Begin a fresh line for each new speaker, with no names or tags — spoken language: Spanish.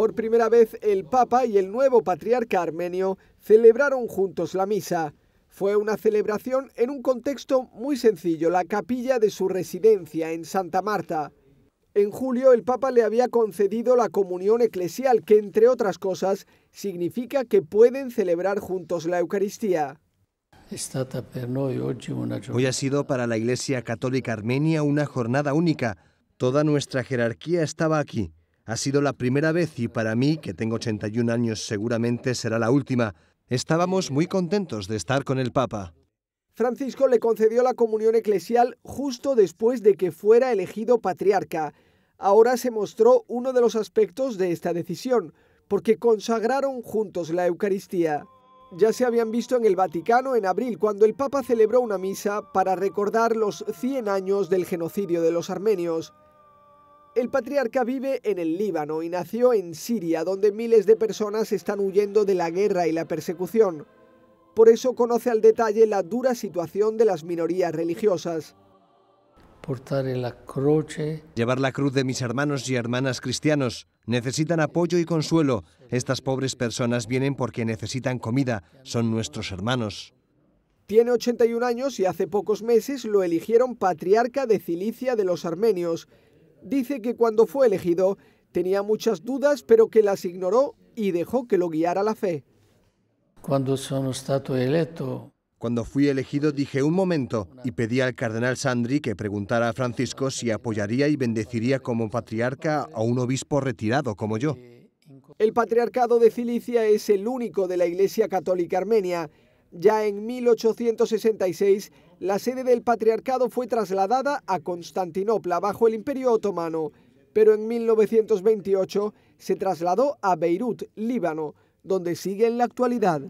Por primera vez, el Papa y el nuevo patriarca armenio celebraron juntos la misa. Fue una celebración en un contexto muy sencillo, la capilla de su residencia en Santa Marta. En julio el Papa le había concedido la comunión eclesial, que entre otras cosas significa que pueden celebrar juntos la Eucaristía.
Hoy ha sido
para la Iglesia Católica Armenia una jornada única. Toda nuestra jerarquía estaba aquí. Ha sido la primera vez y para mí, que tengo 81 años, seguramente será la última. Estábamos muy contentos de estar con el Papa.
Francisco le concedió la comunión eclesial justo después de que fuera elegido patriarca. Ahora se mostró uno de los aspectos de esta decisión, porque consagraron juntos la Eucaristía. Ya se habían visto en el Vaticano en abril, cuando el Papa celebró una misa para recordar los 100 años del genocidio de los armenios. El patriarca vive en el Líbano y nació en Siria, donde miles de personas están huyendo de la guerra y la persecución. Por eso conoce al detalle la dura situación de las minorías
religiosas. Portar la
Llevar la cruz de mis hermanos y hermanas cristianos. Necesitan apoyo y consuelo. Estas pobres personas vienen porque necesitan comida. Son nuestros hermanos.
Tiene 81 años y hace pocos meses lo eligieron patriarca de Cilicia de los Armenios Dice que cuando fue elegido tenía muchas dudas, pero que las ignoró y dejó que lo guiara la fe.
Cuando
cuando fui elegido dije un momento y pedí al cardenal Sandri que preguntara a Francisco si apoyaría y bendeciría como patriarca a un obispo retirado como yo.
El patriarcado de Cilicia es el único de la Iglesia Católica Armenia ya en 1866, la sede del patriarcado fue trasladada a Constantinopla bajo el Imperio Otomano, pero en 1928 se trasladó a Beirut, Líbano, donde sigue en la actualidad.